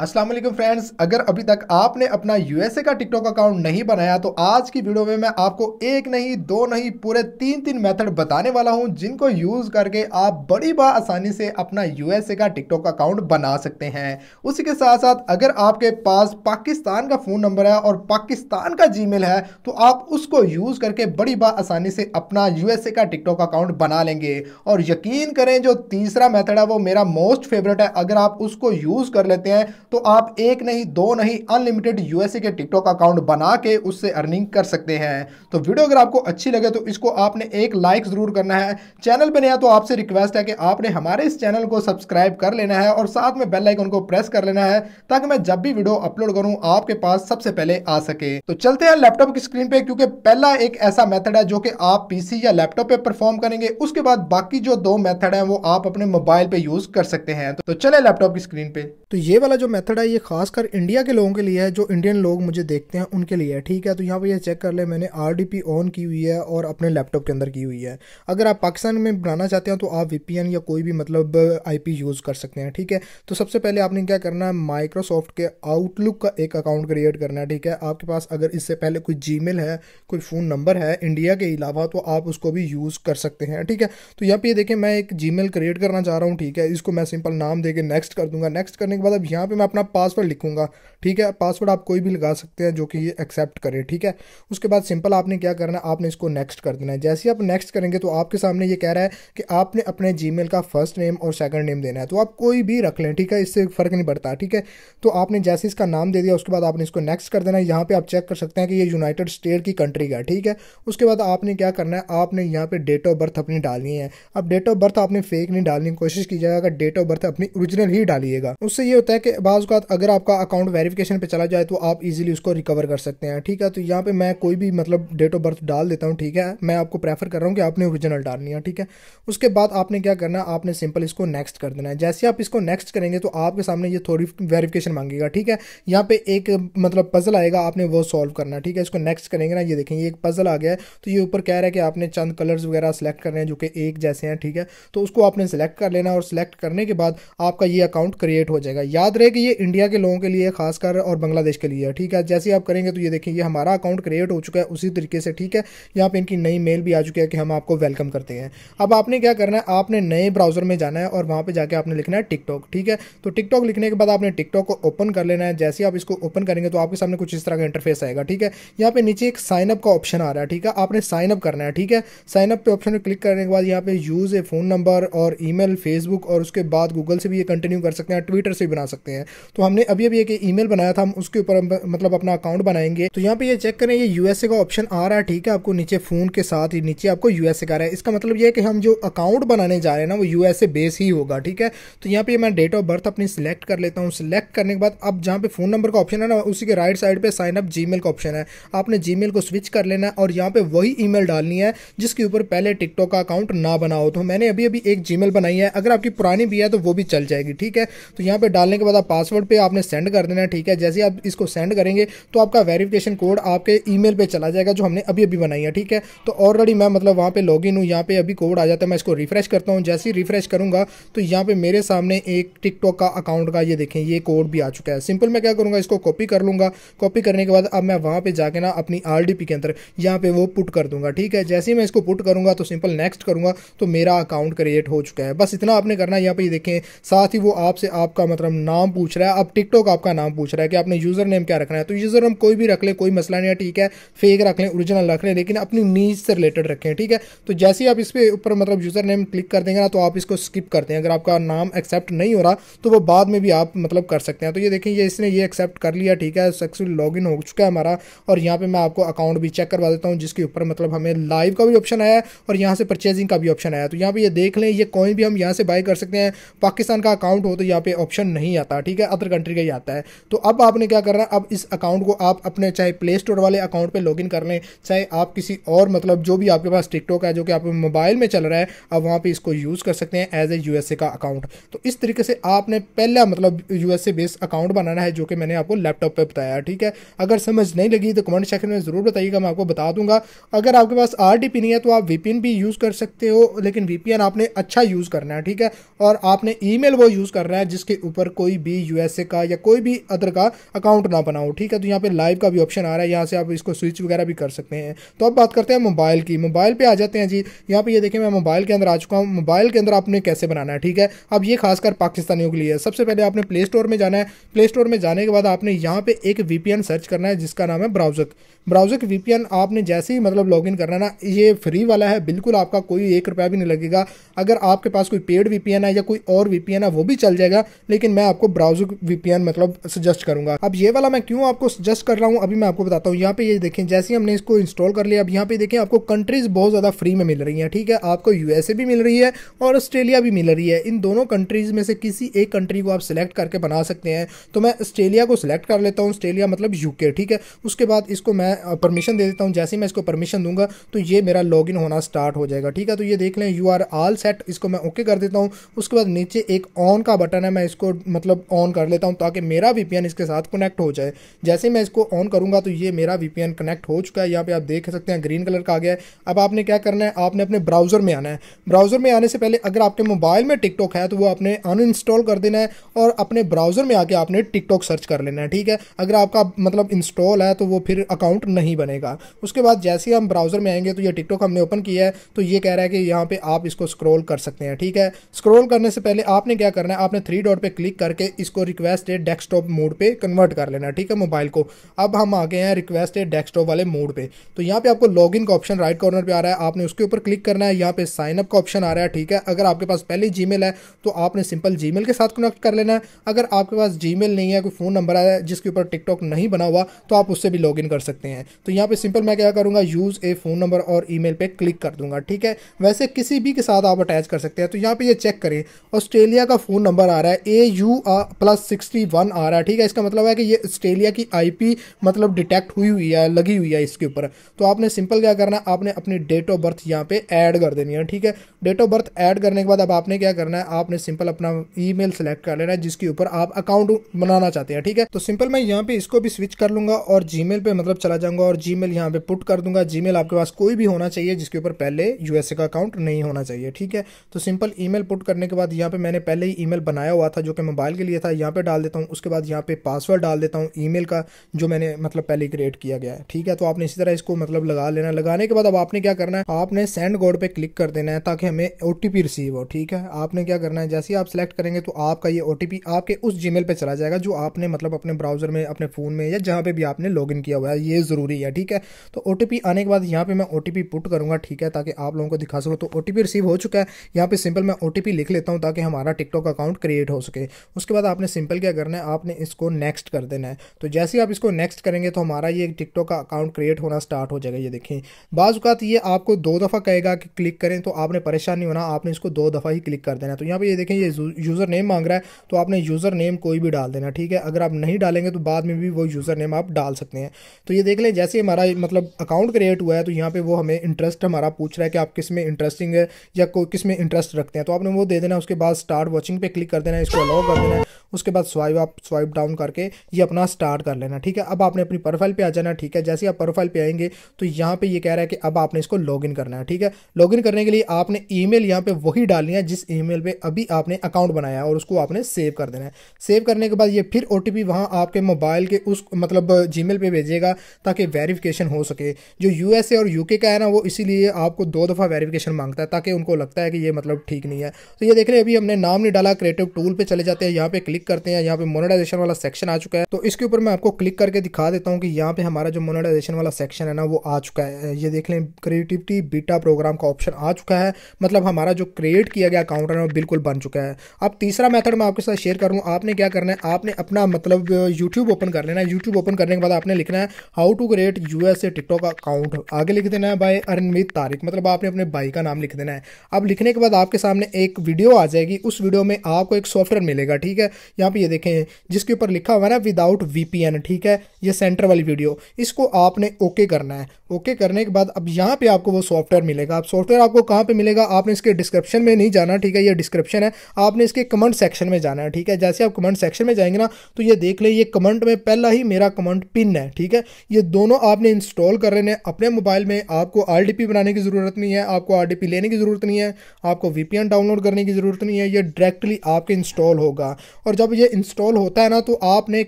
Aslam friends अगर अभी तक आपने अपना यूएसए का टिकटॉक अकाउंट नहीं बनाया तो आज की वीडियो में मैं आपको एक नहीं दो नहीं पूरे तीन तीन मेथड बताने वाला हूं जिनको यूज़ करके आप बड़ी बा आसानी से अपना यूएसए का टिकटॉक अकाउंट बना सकते हैं उसी के साथ साथ अगर आपके पास पाकिस्तान का फ़ोन नंबर है और पाकिस्तान का जी है तो आप उसको यूज़ करके बड़ी बा आसानी से अपना यूएसए का टिकटॉक अकाउंट बना लेंगे और यकीन करें जो तीसरा मैथड है वो मेरा मोस्ट फेवरेट है अगर आप उसको यूज़ कर लेते हैं तो आप एक नहीं दो नहीं अनलिमिटेड यूएसए के टिकटॉक अकाउंट बना के उससे अर्निंग कर सकते हैं तो वीडियो अगर आपको अच्छी लगे तो इसको आपने एक लाइक ज़रूर करना है चैनल पर नया तो आपसे रिक्वेस्ट है कि आपने हमारे इस चैनल को सब्सक्राइब कर लेना है और साथ में बेल लाइकन को प्रेस कर लेना है ताकि मैं जब भी वीडियो अपलोड करूँ आपके पास सबसे पहले आ सके तो चलते हैं लैपटॉप की स्क्रीन पे क्योंकि पहला एक ऐसा मेथड है जो कि आप पीसी या लैपटॉप पे परफॉर्म करेंगे उसके बाद बाकी जो दो मेथड है वो आप अपने मोबाइल पे यूज कर सकते हैं तो चले लैपटॉप की स्क्रीन पे तो ये वाला जो मेथड है ये खासकर इंडिया के लोगों के लिए है जो इंडियन लोग मुझे देखते हैं उनके लिए है ठीक है तो यहाँ पर ये चेक कर ले मैंने आर ऑन की हुई है और अपने लैपटॉप के अंदर की हुई है अगर आप पाकिस्तान में बनाना चाहते हैं तो आप वी या कोई भी मतलब आई uh, यूज़ कर सकते हैं ठीक है तो सबसे पहले आपने क्या करना है माइक्रोसॉफ्ट के आउटलुक का एक अकाउंट क्रिएट करना है ठीक है आपके पास अगर इससे पहले कोई जी है कोई फ़ोन नंबर है इंडिया के अलावा तो आप उसको भी यूज़ कर सकते हैं ठीक है तो यहाँ पर ये देखें मैं एक जी क्रिएट करना चाह रहा हूँ ठीक है इसको मैं सिंपल नाम दे के नेक्स्ट कर दूंगा नेक्स्ट करने के बाद अब यहाँ पे मैं अपना पासवर्ड लिखूंगा ठीक है पासवर्ड आप कोई भी लगा सकते हैं जो कि ये एक्सेप्ट करे ठीक है उसके बाद सिंपल आपने क्या करना है आपने इसको नेक्स्ट कर देना है जैसे ही आप नेक्स्ट करेंगे तो आपके सामने ये कह रहा है कि आपने अपने जी का फर्स्ट नेम और सेकेंड नेम देना है तो आप कोई भी रख लें ठीक है इससे फ़र्क नहीं पड़ता ठीक है तो आपने जैसे इसका नाम दे दिया उसके बाद आपने इसको नेक्स्ट कर देना है यहाँ पर आप चेक कर सकते हैं कि ये यूनाइटेड स्टेट की कंट्री का ठीक है उसके बाद आपने क्या करना है आपने यहाँ पर डेट ऑफ बर्थ अपनी डालनी है अब डेट ऑफ बर्थ आपने फेक नहीं डालने की कोशिश कीजिएगा डेट ऑफ बर्थ अपनी ओरिजिनल ही डालिएगा उससे ये होता है कि बाद बाद अगर आपका अकाउंट वेरिफिकेशन पे चला जाए तो आप इजीली उसको रिकवर कर सकते हैं ठीक है तो यहाँ पे मैं कोई भी मतलब डेट ऑफ बर्थ डाल देता हूँ ठीक है मैं आपको प्रेफर कर रहा हूँ कि आपने ओरिजिनल डालनी है ठीक है उसके बाद आपने क्या करना है आपने सिंपल इसको नेक्स्ट कर देना है जैसे आप इसको नेक्स्ट करेंगे तो आपके सामने ये थोड़ी वेरीफिकेशन मांगेगा ठीक है यहाँ पे एक मतलब पजल आएगा आपने वो सॉल्व करना ठीक है इसको नेक्स्ट करेंगे ना ये देखें ये एक पजल आ गया तो ये ऊपर कह रहा है कि आपने चंद कलर्स वगैरह सेलेक्ट करने हैं जो कि एक जैसे हैं ठीक है तो उसको आपने सेलेक्ट कर लेना और सिलेक्ट करने के बाद आपका ये अकाउंट क्रिएट हो जाएगा याद रहे कि ये इंडिया के लोगों के लिए खासकर और बांग्लादेश के लिए है ठीक है जैसे आप करेंगे तो ये देखें ये हमारा अकाउंट क्रिएट हो चुका है उसी तरीके से ठीक है यहाँ पे इनकी नई मेल भी आ चुकी है कि हम आपको वेलकम करते हैं अब आपने क्या करना है आपने नए ब्राउजर में जाना है और वहाँ पर जाकर आपने लिखना है टिकटॉक ठीक है तो टिकटॉक लिखने के बाद आपने टिकटॉक को ओपन कर लेना है जैसे आप इसको ओपन करेंगे तो आपके सामने कुछ इस तरह का इंटरफेस आएगा ठीक है यहाँ पर नीचे एक साइनअप का ऑप्शन आ रहा है ठीक है आपने साइनअप करना है ठीक है साइनअप पर ऑप्शन में क्लिक करने के बाद यहाँ पे यूज़ ए फ़ोन नंबर और ईमेल फेसबुक और उसके बाद गूगल से भी ये कंटिन्यू कर सकते हैं ट्विटर से भी बना सकते हैं तो हमने अभी अभी एक ईमेल बनाया था हम उसके ऊपर मतलब अपना अकाउंट बनाएंगे तो यहाँ पे ये चेक करें ये यूएसए का ऑप्शन आ रहा है ठीक है आपको नीचे फोन के साथ ही नीचे आपको यूएसए का रहा है इसका मतलब ये है कि हम जो अकाउंट बनाने जा रहे हैं ना वो यूएसए बेस ही होगा ठीक है तो यहाँ पे मैं डेट ऑफ बर्थ अपनी सिलेक्ट कर लेता हूँ सिलेक्ट करने के बाद अब जहाँ पे फोन नंबर का ऑप्शन है ना उसी के राइट साइड पर साइन अप जी का ऑप्शन है आपने जी को स्विच कर लेना है और यहाँ पे वही ई डालनी है जिसके ऊपर पहले टिकटॉक का अकाउंट ना बनाओ तो मैंने अभी अभी एक जी बनाई है अगर आपकी पुरानी भी है तो वो भी चल जाएगी ठीक है तो यहाँ पे डालने के बाद आप पासवर्ड पे आपने सेंड कर देना है ठीक है जैसे आप इसको सेंड करेंगे तो आपका वेरिफिकेशन कोड आपके ईमेल पे चला जाएगा जो हमने अभी अभी बनाई है ठीक है तो ऑलरेडी मैं मतलब वहाँ पे लॉग इन हूँ यहाँ पे अभी कोड आ जाता है मैं इसको रिफ्रेश करता हूँ जैसे ही रिफ्रेश करूँगा तो यहाँ पे मेरे सामने एक टिकटॉक का अकाउंट का ये देखें ये कोड भी आ चुका है सिंपल मैं क्या करूँगा इसको कॉपी कर लूँगा कॉपी करने के बाद अब मैं वहाँ पर जाकर ना अपनी आर के अंदर यहाँ पर वो पुट कर दूँगा ठीक है जैसे ही मैं इसको पुट करूँगा तो सिंपल नेक्स्ट करूँगा तो मेरा अकाउंट क्रिएट हो चुका है बस इतना आपने करना है यहाँ पर देखें साथ ही वो आपसे आपका मतलब नाम पूछ पूछ रहा है अब टिकटॉक आपका नाम पूछ रहा है कि आपने यूज़र नेम क्या रखना है तो यूज़र नेम कोई भी रख लें कोई मसला नहीं है ठीक है फेक रख लें ओरिजिनल रख लें लेकिन अपनी नीज से रिलेटेड रखें ठीक है तो जैसे ही आप इस पर ऊपर मतलब यूज़र नेम क्लिक कर देंगे ना तो आप इसको स्किप करते हैं अगर आपका नाम एक्सेप्ट नहीं हो रहा तो वो बाद में भी आप मतलब कर सकते हैं तो ये देखें ये इसने ये एक्सेप्ट कर लिया ठीक है सक्सेसफुल लॉगिन हो चुका है हमारा और यहाँ पर मैं आपको अकाउंट भी चेक करवा देता हूँ जिसके ऊपर मतलब हमें लाइव का भी ऑप्शन आया है और यहाँ से परचेजिंग का भी ऑप्शन आया तो यहाँ पर ये देख लें ये कॉइन भी हम यहाँ से बाय कर सकते हैं पाकिस्तान का अकाउंट हो तो यहाँ पर ऑप्शन नहीं आता ठीक है के अदर कंट्री का ही आता है तो अब आपने क्या करना है अब इस अकाउंट को आप अपने चाहे प्ले स्टोर वाले अकाउंट पर लॉगिन कर लें चाहे आप किसी और मतलब जो भी आपके पास टिकटॉक है जो कि आप मोबाइल में चल रहा है अब वहाँ पर इसको यूज़ कर सकते हैं एज ए यू का अकाउंट तो इस तरीके से आपने पहला मतलब यू बेस्ड अकाउंट बनाना है जो कि मैंने आपको लैपटॉप पर बताया ठीक है अगर समझ नहीं लगी तो कमेंट सेक्शन में ज़रूर बताइएगा मैं आपको बता दूंगा अगर आपके पास आर नहीं है तो आप वीपीएन भी यूज़ कर सकते हो लेकिन वीपीएन आपने अच्छा यूज़ करना है ठीक है और आपने ईमेल वो यूज़ करना है जिसके ऊपर कोई भी यूएसए का या कोई भी अदर का अकाउंट ना बनाओ ठीक है तो यहाँ पे लाइव का भी ऑप्शन आ रहा है यहाँ से आप इसको स्विच वगैरह भी कर सकते हैं तो अब बात करते हैं मोबाइल की मोबाइल पे आ जाते हैं जी यहाँ पे ये देखिए मैं मोबाइल के अंदर आ चुका हूँ मोबाइल के अंदर आपने कैसे बनाना है ठीक है अब ये खासकर पाकिस्तानियों के लिए है सबसे पहले आपने प्ले स्टोर में जाना है प्ले स्टोर में जाने के बाद आपने यहाँ पे एक वीपीएन सर्च करना है जिसका नाम है ब्राउजक ब्राउजक वीपीएन आपने जैसे ही मतलब लॉग करना ना ये फ्री वाला है बिल्कुल आपका कोई एक रुपया भी नहीं लगेगा अगर आपके पास कोई पेड वीपीएन है या कोई और वीपीएन है वो भी चल जाएगा लेकिन मैं आपको ब्राउजर सुजुक वीपीएन मतलब सजेस्ट करूंगा अब ये वाला मैं क्यों आपको सजेस्ट कर रहा हूँ अभी मैं आपको बताता हूँ यहाँ पे ये देखें जैसे ही हमने इसको इंस्टॉल कर लिया अब यहाँ पे देखें आपको कंट्रीज बहुत ज़्यादा फ्री में मिल रही है ठीक है आपको यूएसए भी मिल रही है और ऑस्ट्रेलिया भी मिल रही है इन दोनों कंट्रीज़ में से किसी एक कंट्री को आप सिलेक्ट करके बना सकते हैं तो मैं ऑस्ट्रेलिया को सिलेक्ट कर लेता हूँ ऑस्ट्रेलिया मतलब यूके ठीक है उसके बाद इसको मैं परमिशन दे देता हूँ जैसे ही मैं इसको परमिशन दूंगा तो ये मेरा लॉग होना स्टार्ट हो जाएगा ठीक है तो ये देख लें यू आर ऑल सेट इसको मैं ओके कर देता हूँ उसके बाद नीचे एक ऑन का बटन है मैं इसको मतलब ऑन ऑन कर लेता हूँ ताकि मेरा वी इसके साथ कनेक्ट हो जाए जैसे मैं इसको ऑन करूँगा तो ये मेरा वी कनेक्ट हो चुका है यहाँ पर आप देख सकते हैं ग्रीन कलर का आ गया है अब आपने क्या करना है आपने अपने ब्राउज़र में आना है ब्राउज़र में आने से पहले अगर आपके मोबाइल में टिकटॉक है तो वो आपने अनइंस्टॉल कर देना है और अपने ब्राउज़र में आके आपने टिकटॉक सर्च कर लेना है ठीक है अगर आपका मतलब इंस्टॉल है तो वो फिर अकाउंट नहीं बनेगा उसके बाद जैसे ही हम ब्राउज़र में आएंगे तो ये टिकटॉक हमने ओपन किया है तो ये कह रहा है कि यहाँ पे आप इसको स्क्रॉल कर सकते हैं ठीक है स्क्रॉल करने से पहले आपने क्या करना है आपने थ्री डॉट पे क्लिक करके इसको रिक्वेस्ट तो है डेस्कटॉप मोड पे कन्वर्ट कर लेना ठीक है मोबाइल को अब हम आ गए हैं रिक्वेस्ट है डेस्कटॉप वाले मोड पे तो यहाँ पे आपको लॉगिन का ऑप्शन राइट कॉर्नर पे आ रहा है आपने उसके ऊपर क्लिक करना है यहाँ पे साइन अप का ऑप्शन आ रहा है ठीक है अगर आपके पास पहले जी है तो आपने सिंपल जी के साथ कनेक्ट कर लेना है अगर आपके पास जी नहीं है कोई फ़ोन नंबर आया है जिसके ऊपर टिकटॉक नहीं बना हुआ तो आप उससे भी लॉग कर सकते हैं तो यहाँ पर सिंपल मैं क्या करूँगा यूज़ ए फ़ोन नंबर और ई मेल क्लिक कर दूंगा ठीक है वैसे किसी भी के साथ आप अटैच कर सकते हैं तो यहाँ पर ये चेक करें ऑस्ट्रेलिया का फ़ोन नंबर आ रहा है A U plus sixty one आ रहा है ठीक है इसका मतलब है कि ये ऑस्ट्रेलिया की आईपी मतलब डिटेक्ट हुई हुई है लगी हुई है इसके ऊपर तो आपने सिंपल क्या करना है आपने अपनी डेट ऑफ बर्थ यहाँ पे ऐड कर देनी है ठीक है डेट ऑफ बर्थ ऐड करने के बाद अब आपने क्या करना है आपने सिंपल अपना ईमेल सेलेक्ट कर लेना है जिसके ऊपर आप अकाउंट बनाना चाहते हैं ठीक है तो सिंपल मैं यहाँ पे इसको भी स्विच कर लूंगा और मेल पे मतलब चला जाऊंगा और जी मेल यहाँ पे पुट कर दूंगा मेल आपके पास कोई भी होना चाहिए जिसके ऊपर पहले यूएसए का अकाउंट नहीं होना चाहिए ठीक है तो सिंपल मेल पुट करने के बाद यहाँ पे मैंने पहले ही मेल बनाया हुआ था जो कि मोबाइल के लिए था है यहाँ पे डाल देता हूँ उसके बाद यहाँ पे पासवर्ड डाल देता हूँ ईमेल का जो मैंने मतलब पहले क्रिएट किया गया है ठीक है तो आपने इसी तरह इसको मतलब लगा लेना लगाने के बाद अब आपने क्या करना है आपने सेंड गोड पे क्लिक कर देना है ताकि हमें ओ रिसीव हो ठीक है आपने क्या करना है जैसे ही आप सेलेक्ट करेंगे तो आपका ये ओ आपके उस जी मेल चला जाएगा जो आपने मतलब अपने ब्राउजर में अपने फ़ोन में या जहाँ पे भी आपने लॉग किया हुआ है ये ज़रूरी है ठीक है तो ओ आने के बाद यहाँ पे मैं ओ पुट करूंगा ठीक है ताकि आप लोगों को दिखा सको तो ओ रिसीव हो चुका है यहाँ पे सिंपल मैं ओ लिख लेता हूँ ताकि हमारा टिकटॉक अकाउंट क्रिएट हो सके उसके बाद आपने आपने सिंपल क्या करना है आपने इसको नेक्स्ट कर देना है तो जैसे आप इसको नेक्स्ट करेंगे तो हमारा ये टिकटॉक का अकाउंट क्रिएट होना स्टार्ट हो जाएगा ये देखें बाज़ात ये आपको दो दफ़ा कहेगा कि क्लिक करें तो आपने परेशान नहीं होना आपने इसको दो दफ़ा ही क्लिक कर देना है तो यहाँ पर ये देखें ये यूज़र नेम मांग रहा है तो आपने यूज़र नेम कोई भी डाल देना ठीक है अगर आप नहीं डालेंगे तो बाद में भी वो यूज़र नेम आप डाल सकते हैं तो ये देख लें जैसे हमारा मतलब अकाउंट क्रिएट हुआ है तो यहाँ पर वो हमें इंटरेस्ट हमारा पूछ रहा है कि आप किस में इंटरेस्टिंग है या किस में इंटरेस्ट रखते हैं तो आपने वो दे देना उसके बाद स्टार्ट वॉचिंग पे क्लिक कर देना इसको अलाउ कर देना उसके बाद स्वाइप आप स्वाइप डाउन करके ये अपना स्टार्ट कर लेना ठीक है अब आपने अपनी प्रोफाइल पे आ जाना ठीक है जैसे आप प्रोफाइल पे आएंगे तो यहाँ पे ये कह रहा है कि अब आपने इसको लॉगिन करना है ठीक है लॉगिन करने के लिए आपने ई मेल यहाँ पर वही डालनी है जिस ई मेल अभी आपने अकाउंट बनाया है और उसको आपने सेव कर देना है सेव करने के बाद ये फिर ओ टी वहाँ आपके मोबाइल के उस मतलब जी मेल भेजेगा ताकि वेरिफिकेशन हो सके जो यू और यू का है ना वो इसीलिए आपको दो दफ़ा वेरिफिकेशन मांगता है ताकि उनको लगता है कि ये मतलब ठीक नहीं है तो ये देख रहे अभी हमने नाम नहीं डाला क्रिएटिव टूल पर चले जाते हैं यहाँ पे क्लिक क्लिक करते हैं यहाँ पे मोनेटाइजेशन वाला सेक्शन आ चुका है तो इसके ऊपर मैं आपको क्लिक करके दिखा देता हूँ कि यहाँ पे हमारा जो मोनेटाइजेशन वाला सेक्शन है ना वो आ चुका है ये देख लें क्रिएटिविटी बीटा प्रोग्राम का ऑप्शन आ चुका है मतलब हमारा जो क्रिएट किया गया अकाउंट है वो बिल्कुल बन चुका है अब तीसरा मैथड मैं आपके साथ शेयर करूँ आपने क्या करना है आपने अपना मतलब यूट्यूब ओपन कर लेना है यूट्यूब ओपन करने के बाद आपने लिखना है how to create U S A TikTok account आगे लिख देना है बाय अरनवीत तारिक मतलब आपने अपने भाई का नाम लिख देना है अब लिखने के बाद आपके सामने एक वीडियो आ जाएगी उस वीडियो में आपको एक सॉफ्टवेयर मिलेगा ठीक है यहाँ पे ये देखें जिसके ऊपर लिखा हुआ है ना विदाउट वीपीएन ठीक है ये सेंटर वाली वीडियो इसको आपने ओके करना है ओके करने के बाद अब यहाँ पे आपको वो सॉफ्टवेयर मिलेगा अब सॉफ्टवेयर आपको कहाँ पे मिलेगा आपने इसके डिस्क्रिप्शन में नहीं जाना ठीक है ये डिस्क्रिप्शन है आपने इसके कमेंट सेक्शन में जाना है ठीक है जैसे आप कमेंट सेक्शन में जाएंगे ना तो ये देख ले ये कमेंट में पहला ही मेरा कमेंट पिन है ठीक है ये दोनों आपने इंस्टॉल कर हैं अपने मोबाइल में आपको आर बनाने की ज़रूरत नहीं है आपको आर लेने की ज़रूरत नहीं है आपको वी डाउनलोड करने की ज़रूरत नहीं है ये डायरेक्टली आपके इंस्टॉल होगा और जब ये इंस्टॉल होता है ना तो आपने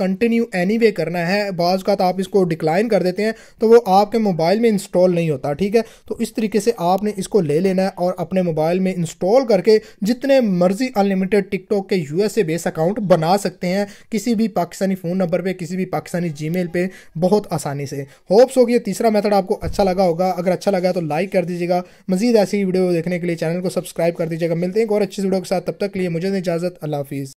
कंटिन्यू एनी वे करना है बाज का तो आप इसको डिक्लाइन कर देते हैं तो वो आपके मोबाइल में इंस्टॉल नहीं होता ठीक है तो इस तरीके से आपने इसको ले लेना है और अपने मोबाइल में इंस्टॉल करके जितने मर्जी अनलिमिटेड टिकटॉक के यू बेस अकाउंट बना सकते हैं किसी भी पाकिस्तानी फ़ोन नंबर पर किसी भी पाकिस्तानी जी पर बहुत आसानी से होप्स होगी तीसरा मेथड आपको अच्छा लगा होगा अगर अच्छा लगा तो लाइक कर दीजिएगा मजीद ऐसी वीडियो देखने के लिए चैनल को सब्सक्राइब कर दीजिएगा मिलते हैं और अच्छी वीडियो के साथ तब तक लिए मुझे इजाज़त अल्लाह हाफिज़